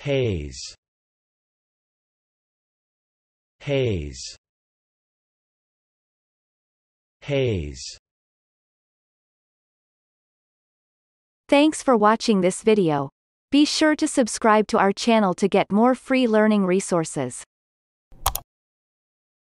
Haze Haze Haze Thanks for watching this video. Be sure to subscribe to our channel to get more free learning resources.